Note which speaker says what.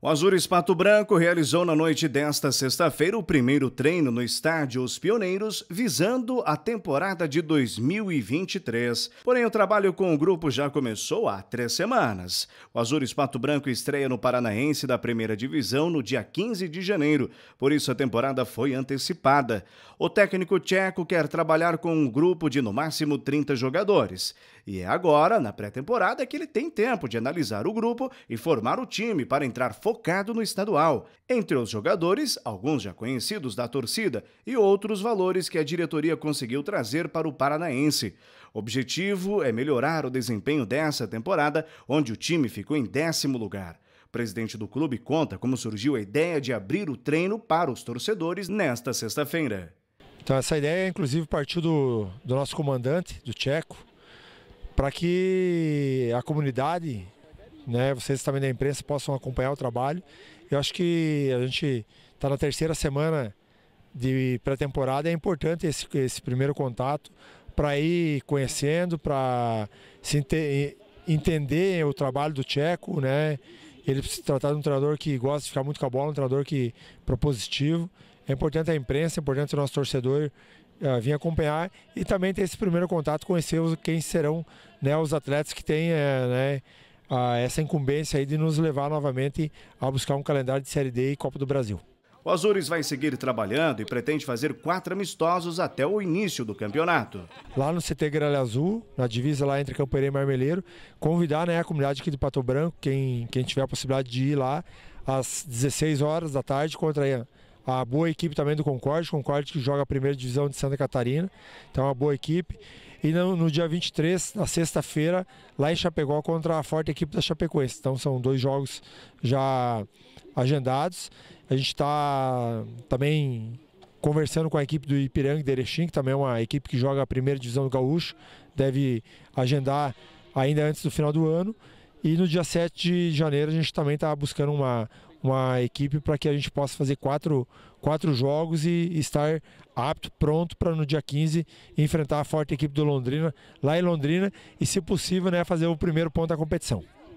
Speaker 1: O Azul Espato Branco realizou na noite desta sexta-feira o primeiro treino no estádio Os Pioneiros, visando a temporada de 2023. Porém, o trabalho com o grupo já começou há três semanas. O Azul Espato Branco estreia no Paranaense da primeira divisão no dia 15 de janeiro, por isso a temporada foi antecipada. O técnico tcheco quer trabalhar com um grupo de no máximo 30 jogadores. E é agora, na pré-temporada, que ele tem tempo de analisar o grupo e formar o time para entrar focado no estadual. Entre os jogadores, alguns já conhecidos da torcida e outros valores que a diretoria conseguiu trazer para o paranaense. O objetivo é melhorar o desempenho dessa temporada, onde o time ficou em décimo lugar. O presidente do clube conta como surgiu a ideia de abrir o treino para os torcedores nesta sexta-feira.
Speaker 2: Então essa ideia, inclusive, partiu do, do nosso comandante, do Tcheco, para que a comunidade né, vocês também da imprensa possam acompanhar o trabalho. Eu acho que a gente está na terceira semana de pré-temporada, é importante esse, esse primeiro contato para ir conhecendo, para se ente, entender o trabalho do Tcheco, né? Ele se tratar de um treinador que gosta de ficar muito com a bola, um treinador que propositivo. É importante a imprensa, é importante o nosso torcedor uh, vir acompanhar e também ter esse primeiro contato, conhecer quem serão né, os atletas que têm uh, eh, né, a essa incumbência aí de nos levar novamente a buscar um calendário de Série D e Copa do Brasil.
Speaker 1: O Azures vai seguir trabalhando e pretende fazer quatro amistosos até o início do campeonato.
Speaker 2: Lá no CT Gralha Azul, na divisa lá entre Campeirê e Marmeleiro, convidar né, a comunidade aqui de Pato Branco, quem, quem tiver a possibilidade de ir lá às 16 horas da tarde contra a, a boa equipe também do Concorde, Concorde que joga a primeira divisão de Santa Catarina, então é uma boa equipe. E no, no dia 23, na sexta-feira, lá em Chapecó, contra a forte equipe da Chapecoense. Então são dois jogos já agendados. A gente está também conversando com a equipe do Ipiranga de Erechim, que também é uma equipe que joga a primeira divisão do Gaúcho. Deve agendar ainda antes do final do ano. E no dia 7 de janeiro a gente também está buscando uma, uma equipe para que a gente possa fazer quatro, quatro jogos e estar apto, pronto para no dia 15 enfrentar a forte equipe do Londrina, lá em Londrina, e se possível, né, fazer o primeiro ponto da competição.